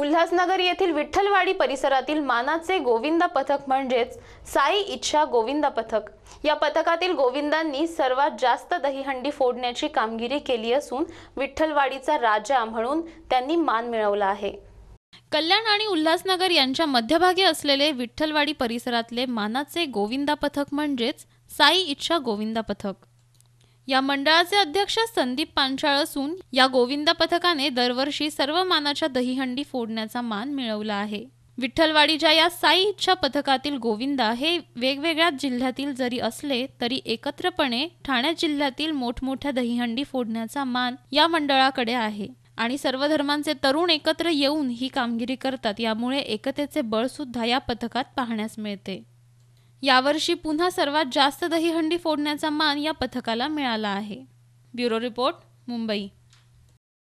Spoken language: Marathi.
उल्हासनगर येथील विठ्ठलवाडी परिसरातील मानाचे गोविंदा पथक म्हणजेच साई इच्छा गोविंदा पथक या पथकातील गोविंदांनी सर्वात जास्त दहीहंडी फोडण्याची कामगिरी केली असून विठ्ठलवाडीचा राजा म्हणून त्यांनी मान मिळवला आहे कल्याण आणि उल्हासनगर यांच्या मध्यभागी असलेले विठ्ठलवाडी परिसरातले मानाचे गोविंदा पथक म्हणजेच साई इच्छा गोविंदा पथक या मंडळाचे अध्यक्ष संदीप पांचाळ असून या गोविंदा पथकाने दरवर्षी सर्व मानाच्या दहीहंडी फोडण्याचा मान मिळवला आहे विठ्ठलवाडीच्या या साई इच्छा पथकातील गोविंदा हे वेगवेगळ्या जिल्ह्यातील जरी असले तरी एकत्रपणे ठाणे जिल्ह्यातील मोठमोठ्या दहीहंडी फोडण्याचा मान या मंडळाकडे आहे आणि सर्व धर्मांचे तरुण एकत्र येऊन ही कामगिरी करतात यामुळे एकतेचे बळ सुद्धा या पथकात पाहण्यास मिळते यावर्षी पुन्हा सर्वात जास्त दहीहंडी फोडण्याचा मान या पथकाला मिळाला आहे ब्युरो रिपोर्ट मुंबई